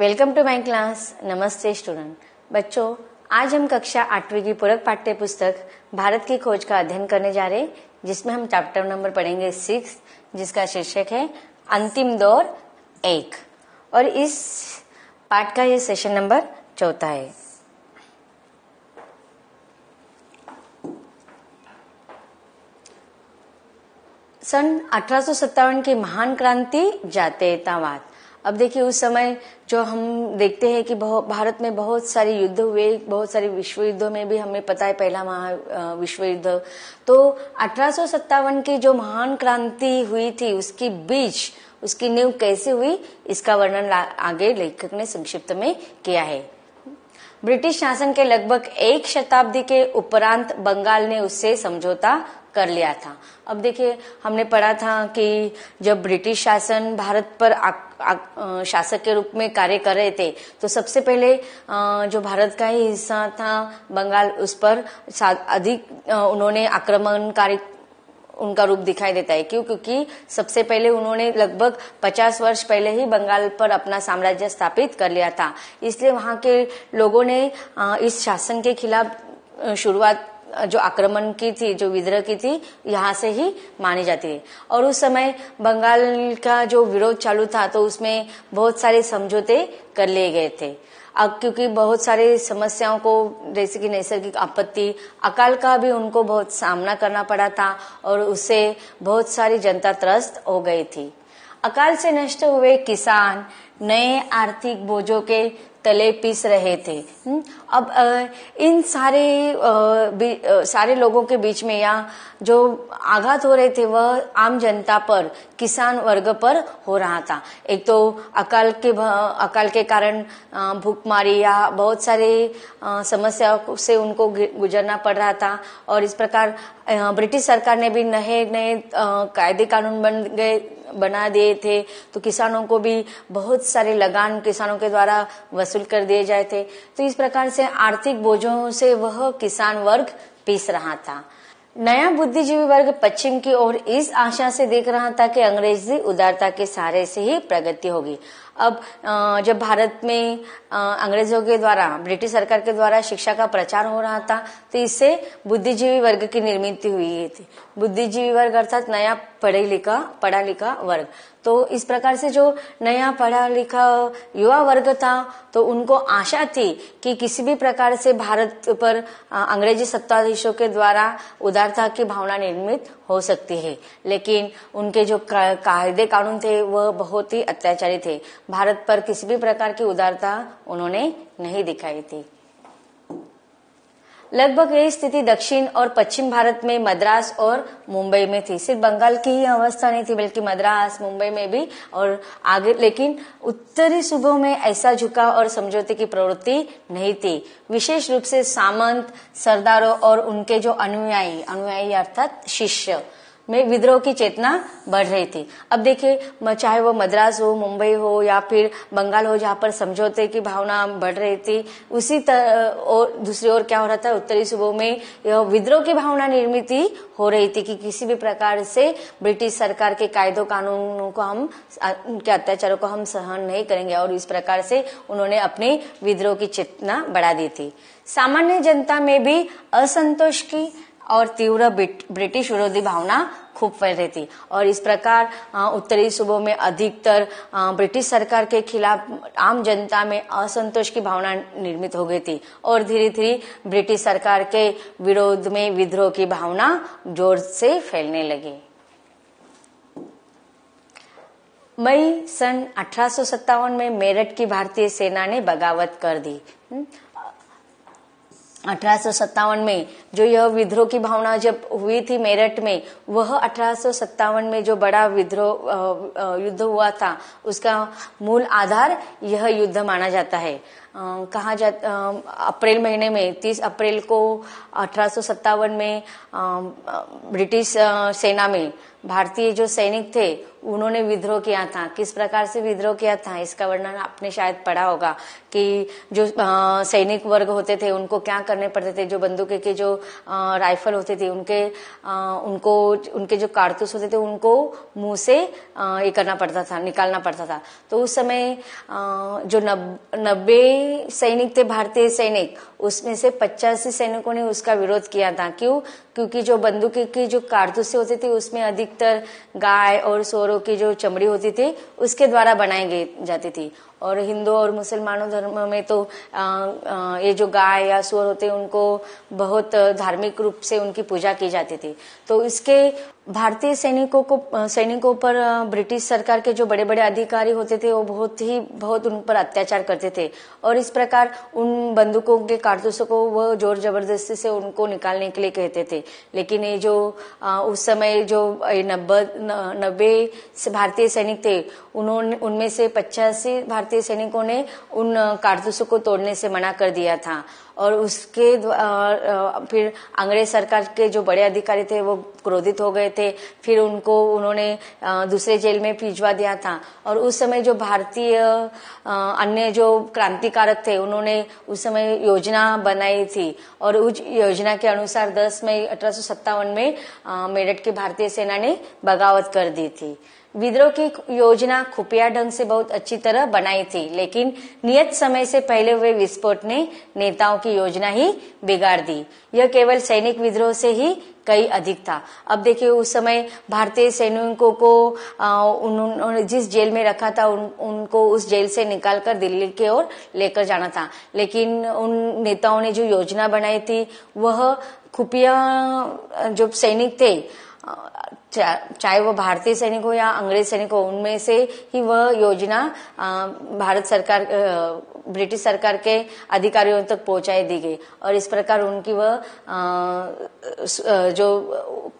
Welcome to my class नमस्ते student बच्चों आज हम कक्षा आठवीं की पूरक पाठ्य पुस्तक भारत की खोज का अध्ययन करने जा रहे हैं जिसमें हम चैप्टर नंबर पढ़ेंगे सिक्स जिसका शीर्षक है अंतिम दौर एक और इस पाठ का ये सेशन नंबर चौथा है सन अठारह की महान क्रांति जाते तावाद अब देखिए उस समय जो हम देखते हैं कि भारत में बहुत सारे युद्ध हुए बहुत सारे विश्व युद्धों में भी हमें पता है पहला महा विश्व युद्ध तो अठारह की जो महान क्रांति हुई थी उसके बीच उसकी नींव कैसे हुई इसका वर्णन आगे लेखक ने संक्षिप्त में किया है ब्रिटिश शासन के लगभग एक शताब्दी के उपरांत बंगाल ने उससे समझौता कर लिया था अब देखिए हमने पढ़ा था कि जब ब्रिटिश शासन भारत पर आ, आ, शासक के रूप में कार्य कर रहे थे तो सबसे पहले जो भारत का ही हिस्सा था बंगाल उस पर अधिक उन्होंने आक्रमणकारी उनका रूप दिखाई देता है क्यों क्योंकि सबसे पहले उन्होंने लगभग 50 वर्ष पहले ही बंगाल पर अपना साम्राज्य स्थापित कर लिया था इसलिए वहां के लोगों ने इस शासन के खिलाफ शुरुआत जो आक्रमण की थी जो विद्रोह की थी यहाँ से ही मानी जाती है और उस समय बंगाल का जो विरोध चालू था तो उसमें बहुत सारे समझौते कर लिए गए थे अब क्योंकि बहुत सारे समस्याओं को जैसे कि नैसर्गिक आपत्ति अकाल का भी उनको बहुत सामना करना पड़ा था और उससे बहुत सारी जनता त्रस्त हो गई थी अकाल से नष्ट हुए किसान नए आर्थिक बोझों के तले पीस रहे थे हम्म? अब इन सारे सारे लोगों के बीच में या जो आघात हो रहे थे वह आम जनता पर किसान वर्ग पर हो रहा था एक तो अकाल के अकाल के कारण भूखमारी या बहुत सारे समस्याओं से उनको गुजरना पड़ रहा था और इस प्रकार ब्रिटिश सरकार ने भी नए नए कायदे कानून बन गए बना दिए थे तो किसानों को भी बहुत सारे लगान किसानों के द्वारा वसूल कर दिए जाए थे तो इस प्रकार से आर्थिक बोझों से वह किसान वर्ग पीस रहा था नया बुद्धिजीवी वर्ग पश्चिम की ओर इस आशा से देख रहा था कि अंग्रेजी उदारता के सहारे से ही प्रगति होगी अब जब भारत में अंग्रेजों के द्वारा ब्रिटिश सरकार के द्वारा शिक्षा का प्रचार हो रहा था तो इससे बुद्धिजीवी वर्ग की निर्मित हुई थी बुद्धिजीवी वर्ग अर्थात नया पढ़े लिखा पढ़ा लिखा वर्ग तो इस प्रकार से जो नया पढ़ा लिखा युवा वर्ग था तो उनको आशा थी कि किसी भी प्रकार से भारत पर अंग्रेजी सत्ताधीशों के द्वारा उदारता की भावना निर्मित हो सकती है लेकिन उनके जो कायदे कानून थे वह बहुत ही अत्याचारी थे भारत पर किसी भी प्रकार की उदारता उन्होंने नहीं दिखाई थी लगभग यही स्थिति दक्षिण और पश्चिम भारत में मद्रास और मुंबई में थी सिर्फ बंगाल की ही अवस्था नहीं थी बल्कि मद्रास मुंबई में भी और आगे लेकिन उत्तरी सूबों में ऐसा झुकाव और समझौते की प्रवृत्ति नहीं थी विशेष रूप से सामंत सरदारों और उनके जो अनुयायी अनुयायी अर्थात शिष्य में विद्रोह की चेतना बढ़ रही थी अब देखिए चाहे वो मद्रास हो मुंबई हो या फिर बंगाल हो जहाँ पर समझौते की भावना बढ़ रही थी उसी तरह और दूसरी ओर क्या हो रहा था उत्तरी सुबह में विद्रोह की भावना निर्मित हो रही थी कि किसी भी प्रकार से ब्रिटिश सरकार के कायदों कानूनों को हम उनके अत्याचारों को हम सहन नहीं करेंगे और इस प्रकार से उन्होंने अपने विद्रोह की चेतना बढ़ा दी थी सामान्य जनता में भी असंतोष की और तीव्र ब्रिटिश विरोधी भावना खूब फैल रही थी और इस प्रकार उत्तरी सूबों में अधिकतर ब्रिटिश सरकार के खिलाफ आम जनता में असंतोष की भावना निर्मित हो गई थी और धीरे धीरे ब्रिटिश सरकार के विरोध में विद्रोह की भावना जोर से फैलने लगी मई सन अठारह में मेरठ की भारतीय सेना ने बगावत कर दी हम्म, अठारह में जो यह विद्रोह की भावना जब हुई थी मेरठ में वह अठारह में जो बड़ा विद्रोह युद्ध हुआ था उसका मूल आधार यह युद्ध माना जाता है कहा जा अप्रैल महीने में 30 अप्रैल को अठारह में ब्रिटिश सेना में भारतीय जो सैनिक थे उन्होंने विद्रोह किया था किस प्रकार से विद्रोह किया था इसका वर्णन आपने शायद पढ़ा होगा कि जो सैनिक वर्ग होते थे उनको क्या करने पड़ते थे जो बंदूक के जो आ, राइफल होते थे उनके आ, उनको उनके जो कारतूस होते थे उनको मुंह से ये करना पड़ता था निकालना पड़ता था तो उस समय आ, जो नब नब्बे कई सैनिक थे भारतीय सैनिक उसमें से पचासी सैनिकों ने उसका विरोध किया था क्यों क्योंकि जो बंदूक की जो कारतूसें होती थी उसमें अधिकतर गाय और सोरों की जो चमड़ी होती थी उसके द्वारा बनाई गई जाती थी और हिंदू और मुसलमानों धर्म में तो आ, आ, ये जो गाय या सोर होते उनको बहुत धार्मिक रूप से उनकी पूजा की जाती थी तो इसके भारतीय सैनिकों को सैनिकों पर ब्रिटिश सरकार के जो बड़े बड़े अधिकारी होते थे वो बहुत ही बहुत उन पर अत्याचार करते थे और इस प्रकार उन बंदूकों के कारतूसों को वह जोर जबरदस्ती से उनको निकालने के लिए कहते थे लेकिन ये जो उस समय जो नब्बे नब्बे से भारतीय सैनिक थे उन्होंने उनमें से पचासी भारतीय सैनिकों ने उन कारतूसों को तोड़ने से मना कर दिया था और उसके फिर अंग्रेज सरकार के जो बड़े अधिकारी थे वो क्रोधित हो गए थे फिर उनको उन्होंने दूसरे जेल में भिजवा दिया था और उस समय जो भारतीय अन्य जो क्रांतिकारक थे उन्होंने उस समय योजना बनाई थी और उस योजना के अनुसार 10 मई अठारह में मेरठ की भारतीय सेना ने बगावत कर दी थी विद्रोह की योजना खुफिया ढंग से बहुत अच्छी तरह बनाई थी लेकिन नियत समय से पहले हुए विस्फोट ने नेताओं की योजना ही बिगाड़ दी यह केवल सैनिक विद्रोह से ही कई अधिक था अब देखिए उस समय भारतीय सैनिकों को उन्होंने जिस जेल में रखा था उन, उनको उस जेल से निकालकर दिल्ली की ओर लेकर जाना था लेकिन उन नेताओं ने जो योजना बनाई थी वह खुफिया जो सैनिक थे चाहे वह भारतीय सैनिक हो या अंग्रेज सैनिक हो उनमें से ही वह योजना भारत सरकार ब्रिटिश सरकार के अधिकारियों तक पहुंचाई दी गई और इस प्रकार उनकी वह जो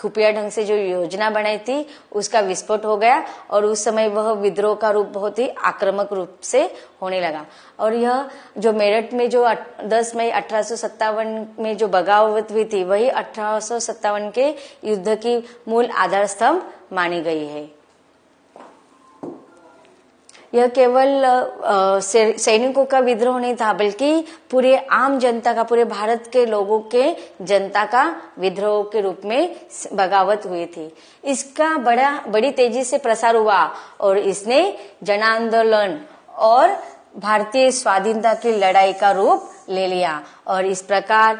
खुफिया ढंग से जो योजना बनाई थी उसका विस्फोट हो गया और उस समय वह विद्रोह का रूप बहुत ही आक्रामक रूप से होने लगा और यह जो मेरठ में जो 10 मई अठारह में जो बगावत हुई थी वही अठारह के युद्ध की मूल आधार स्तंभ मानी गई है यह केवल सैनिकों का विद्रोह नहीं था बल्कि पूरे आम जनता का पूरे भारत के लोगों के जनता का विद्रोह के रूप में बगावत हुई थी इसका बड़ा बड़ी तेजी से प्रसार हुआ और इसने जन आंदोलन और भारतीय स्वाधीनता की लड़ाई का रूप ले लिया और इस प्रकार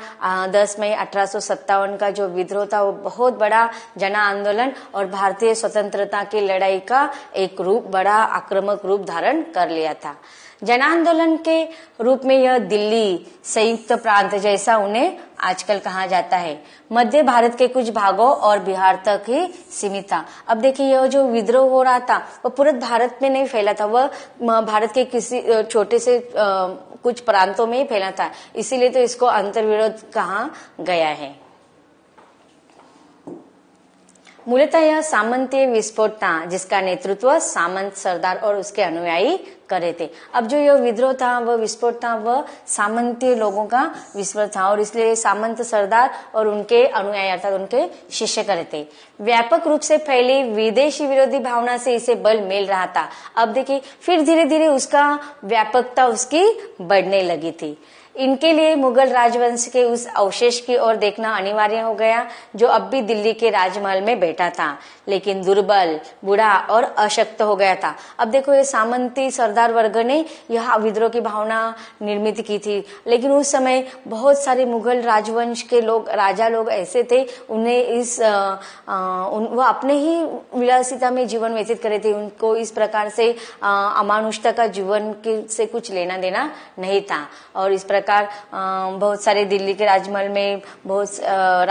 10 मई अठारह का जो विद्रोह था वो बहुत बड़ा जन आंदोलन और भारतीय स्वतंत्रता की लड़ाई का एक रूप बड़ा आक्रामक रूप धारण कर लिया था जन आंदोलन के रूप में यह दिल्ली संयुक्त प्रांत जैसा उन्हें आजकल कहा जाता है मध्य भारत के कुछ भागों और बिहार तक ही सीमित था अब देखिए यह जो विद्रोह हो रहा था वह पूरे भारत में नहीं फैला था वह भारत के किसी छोटे से कुछ प्रांतों में ही फैला था इसीलिए तो इसको अंतर्विरोध कहा गया है मूलतः यह सामंतीय विस्फोट था जिसका नेतृत्व सामंत सरदार और उसके अनुयायी करे थे अब जो ये विद्रोह था वह विस्फोट था वह सामंती लोगों का विस्फोट था और इसलिए सामंत सरदार और उनके अनुयायी अर्थात उनके शिष्य करे थे व्यापक रूप से फैली विदेशी विरोधी भावना से इसे बल मिल रहा था अब देखिए फिर धीरे धीरे उसका व्यापकता उसकी बढ़ने लगी थी इनके लिए मुगल राजवंश के उस अवशेष की ओर देखना अनिवार्य हो गया जो अब भी दिल्ली के राजमहल में बैठा था लेकिन दुर्बल बुढ़ा और अशक्त हो गया था अब देखो ये सामंती सरदार वर्ग ने यह विद्रोह की भावना निर्मित की थी लेकिन उस समय बहुत सारे मुगल राजवंश के लोग राजा लोग ऐसे थे उन्हें इस आ, आ, उन, वो अपने ही विलासिता में जीवन व्यतीत करे थे उनको इस प्रकार से अमानुष्ता का जीवन के से कुछ लेना देना नहीं था और इस प्रकार आ, बहुत सारे दिल्ली के राजमहल में बहुत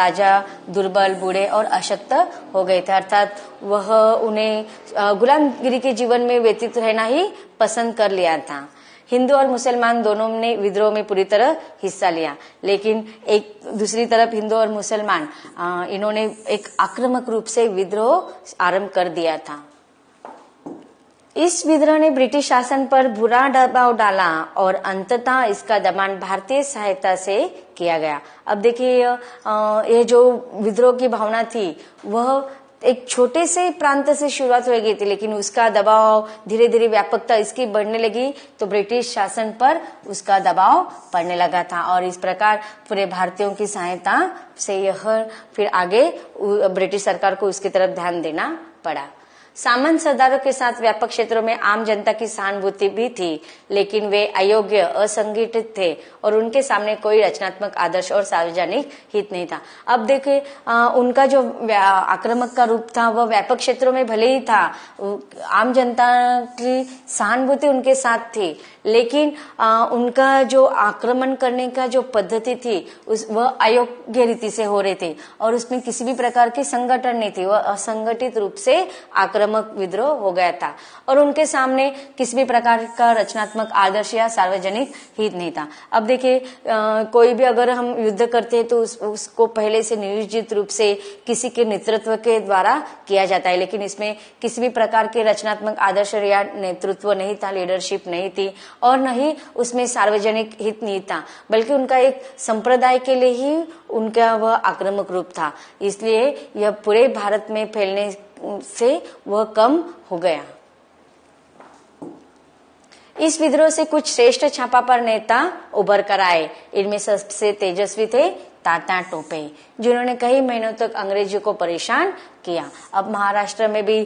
राजा दुर्बल बूढ़े और अशक्त हो गए थे अर्थात साथ वह उन्हें गुलामगिरी के जीवन में व्यतीत रहना ही पसंद कर लिया था हिंदू और मुसलमान दोनों ने विद्रोह में पूरी तरह हिस्सा लिया लेकिन एक दूसरी तरफ हिंदू और मुसलमान इन्होंने एक आक्रामक रूप से विद्रोह आरंभ कर दिया था इस विद्रोह ने ब्रिटिश शासन पर बुरा दबाव डाला और अंततः इसका दमन भारतीय सहायता से किया गया अब देखिए यह जो विद्रोह की भावना थी वह एक छोटे से प्रांत से शुरुआत हो गई थी लेकिन उसका दबाव धीरे धीरे व्यापकता इसकी बढ़ने लगी तो ब्रिटिश शासन पर उसका दबाव पड़ने लगा था और इस प्रकार पूरे भारतीयों की सहायता से यह फिर आगे ब्रिटिश सरकार को उसकी तरफ ध्यान देना पड़ा सामान्य सरदारों के साथ व्यापक क्षेत्रों में आम जनता की सहानुभूति भी थी लेकिन वे अयोग्य असंगठित थे और उनके सामने कोई रचनात्मक आदर्श और सार्वजनिक हित नहीं था अब देखिए उनका जो आक्रमक का रूप था वह व्यापक क्षेत्रों में भले ही था आम जनता की सहानुभूति उनके साथ थी लेकिन आ, उनका जो आक्रमण करने का जो पद्धति थी उस वह अयोग्य रीति से हो रहे थे और उसमें किसी भी प्रकार की संगठन नहीं थी वह असंगठित रूप से आक्रमक विद्रोह हो गया था और उनके सामने किसी भी प्रकार का रचनात्मक आदर्श या सार्वजनिक हित नहीं था अब देखिए कोई भी अगर हम युद्ध करते हैं तो उस, उसको पहले से नियोजित रूप से किसी के नेतृत्व के द्वारा किया जाता है लेकिन इसमें किसी भी प्रकार के रचनात्मक आदर्श या नेतृत्व नहीं था लीडरशिप नहीं थी और न ही उसमें सार्वजनिक हित नहीं था बल्कि उनका एक संप्रदाय के लिए ही उनका वह आक्रामक रूप था इसलिए यह पूरे भारत में फैलने से वह कम हो गया इस विद्रोह से कुछ श्रेष्ठ छापा पर नेता उभर कर आए इनमें सबसे तेजस्वी थे तांता टोपे जिन्होंने कई महीनों तक अंग्रेजों को परेशान किया अब महाराष्ट्र में भी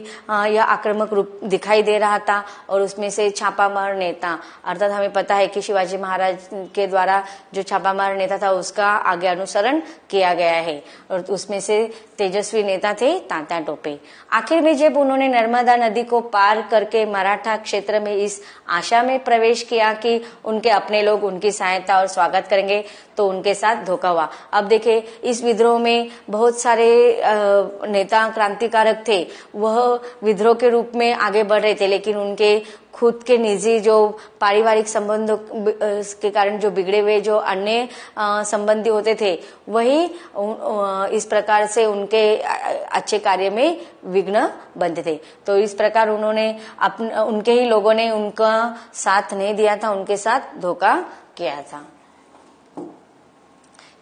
यह आक्रमक रूप दिखाई दे रहा था और उसमें से छापामार नेता अर्थात हमें पता है कि शिवाजी महाराज के द्वारा जो छापामार नेता था उसका आगे अनुसरण किया गया है और उसमें से तेजस्वी नेता थे तांता टोपे आखिर में जब उन्होंने नर्मदा नदी को पार करके मराठा क्षेत्र में इस आशा में प्रवेश किया कि उनके अपने लोग उनकी सहायता और स्वागत करेंगे तो उनके साथ धोखा हुआ अब देखे इस विद्रोह में बहुत सारे नेता क्रांतिकारक थे वह विद्रोह के रूप में आगे बढ़ रहे थे लेकिन उनके खुद के निजी जो पारिवारिक संबंधों के कारण जो बिगड़े हुए जो अन्य संबंधी होते थे वही इस प्रकार से उनके अच्छे कार्य में विघ्न बनते थे तो इस प्रकार उन्होंने अपने उनके ही लोगों ने उनका साथ नहीं दिया था उनके साथ धोखा किया था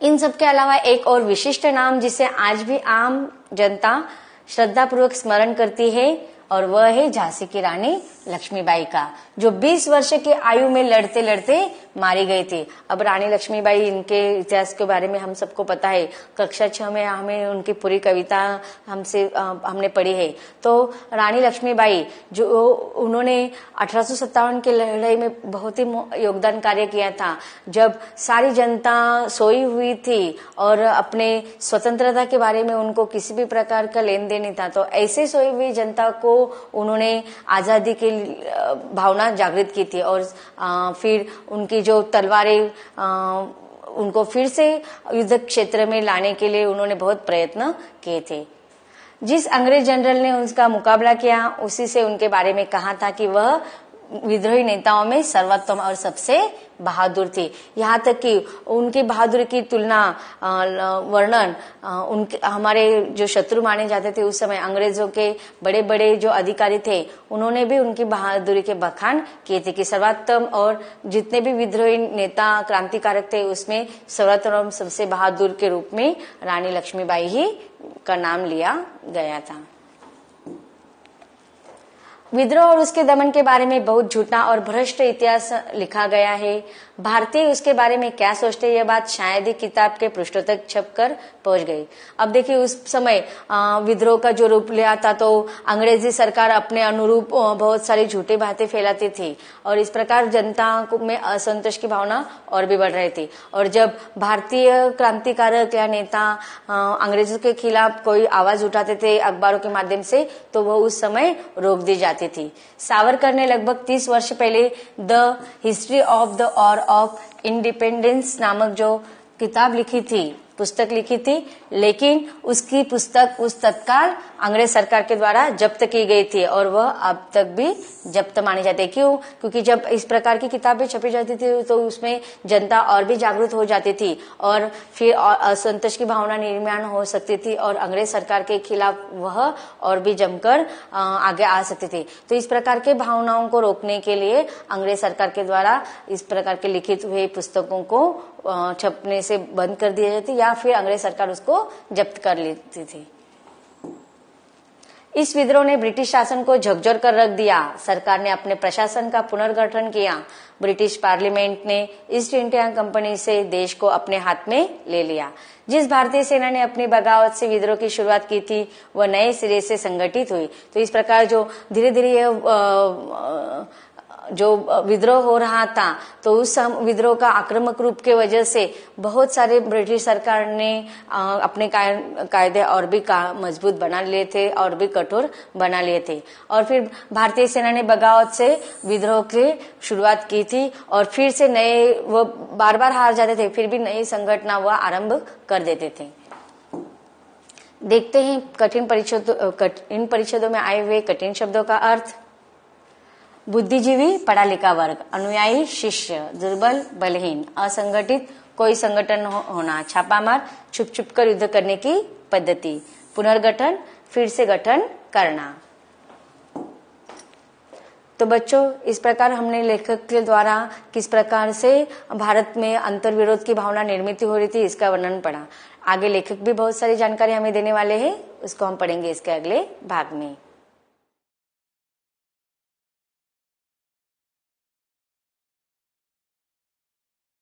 इन सब के अलावा एक और विशिष्ट नाम जिसे आज भी आम जनता श्रद्धा पूर्वक स्मरण करती है और वह है झांसी की रानी लक्ष्मीबाई का जो 20 वर्ष के आयु में लड़ते लड़ते मारी गई थी अब रानी लक्ष्मीबाई इनके इतिहास के बारे में हम सबको पता है कक्षा छह में हमें उनकी पूरी कविता हमसे हमने पढ़ी है तो रानी लक्ष्मीबाई जो उन्होंने अठारह की लड़ाई में बहुत ही योगदान कार्य किया था जब सारी जनता सोई हुई थी और अपने स्वतंत्रता के बारे में उनको किसी भी प्रकार का लेन देन नहीं था तो ऐसे सोई हुई जनता को उन्होंने आजादी की भावना जागृत की थी और फिर उनकी जो तलवारें उनको फिर से युद्ध क्षेत्र में लाने के लिए उन्होंने बहुत प्रयत्न किए थे जिस अंग्रेज जनरल ने उनका मुकाबला किया उसी से उनके बारे में कहा था कि वह विद्रोही नेताओं में सर्वोत्तम और सबसे बहादुर थे यहाँ तक कि उनके बहादुर की तुलना वर्णन उनके हमारे जो शत्रु माने जाते थे उस समय अंग्रेजों के बड़े बड़े जो अधिकारी थे उन्होंने भी उनकी बहादुरी के बखान किए थे कि सर्वोत्तम और जितने भी विद्रोही नेता क्रांतिकारक थे उसमें सर्वोत्तम सबसे बहादुर के रूप में रानी लक्ष्मीबाई ही का नाम लिया गया था विद्रोह और उसके दमन के बारे में बहुत झूठा और भ्रष्ट इतिहास लिखा गया है भारतीय उसके बारे में क्या सोचते यह बात शायद ही किताब के पृष्ठों तक छप कर पहुंच गई अब देखिए उस समय विद्रोह का जो रूप लिया था तो अंग्रेजी सरकार अपने अनुरूप बहुत सारी झूठे बातें फैलाती थी और इस प्रकार जनता में असंतोष की भावना और भी बढ़ रही थी और जब भारतीय क्रांतिकारक या नेता अंग्रेजों के खिलाफ कोई आवाज उठाते थे अखबारों के माध्यम से तो वह उस समय रोक दी जाती जाती थी सावरकर ने लगभग 30 वर्ष पहले the history of the war of independence नामक जो किताब लिखी थी पुस्तक लिखी थी लेकिन उसकी पुस्तक उस तत्काल अंग्रेज सरकार के द्वारा जब्त की गई थी और वह अब तक भी जब्त मानी जाती है क्यों क्योंकि जब इस प्रकार की किताबें छपी जाती थी तो उसमें जनता और भी जागरूक हो जाती थी और फिर असंतोष की भावना निर्माण हो सकती थी और अंग्रेज सरकार के खिलाफ वह और भी जमकर आगे आ सकती थी तो इस प्रकार के भावनाओं को रोकने के लिए अंग्रेज सरकार के द्वारा इस प्रकार के लिखित हुए पुस्तकों को छपने से बंद कर दिया जाती या या फिर अंग्रेज सरकार उसको जब्त कर लेती थी इस विद्रोह ने ब्रिटिश शासन को झकझोर कर रख दिया सरकार ने अपने प्रशासन का पुनर्गठन किया ब्रिटिश पार्लियामेंट ने ईस्ट इंडिया कंपनी से देश को अपने हाथ में ले लिया जिस भारतीय सेना ने अपनी बगावत से विद्रोह की शुरुआत की थी वह नए सिरे से संगठित हुई तो इस प्रकार जो धीरे धीरे जो विद्रोह हो रहा था तो उस विद्रोह का आक्रमक रूप के वजह से बहुत सारे ब्रिटिश सरकार ने अपने कायदे और भी मजबूत बना लिए थे और भी कठोर बना लिए थे और फिर भारतीय सेना ने बगावत से विद्रोह की शुरुआत की थी और फिर से नए वो बार बार हार जाते थे फिर भी नई संगठना वह आरंभ कर देते थे देखते हैं कठिन परिषद कठिन परिषदों में आए हुए कठिन शब्दों का अर्थ बुद्धिजीवी पढ़ा लिखा वर्ग अनुयायी शिष्य दुर्बल बलहीन असंगठित कोई संगठन हो, होना छापामार छुप छुप कर युद्ध करने की पद्धति पुनर्गठन फिर से गठन करना तो बच्चों इस प्रकार हमने लेखक के द्वारा किस प्रकार से भारत में विरोध की भावना निर्मित हो रही थी इसका वर्णन पढ़ा आगे लेखक भी बहुत सारी जानकारी हमें देने वाले हैं उसको हम पढ़ेंगे इसके अगले भाग में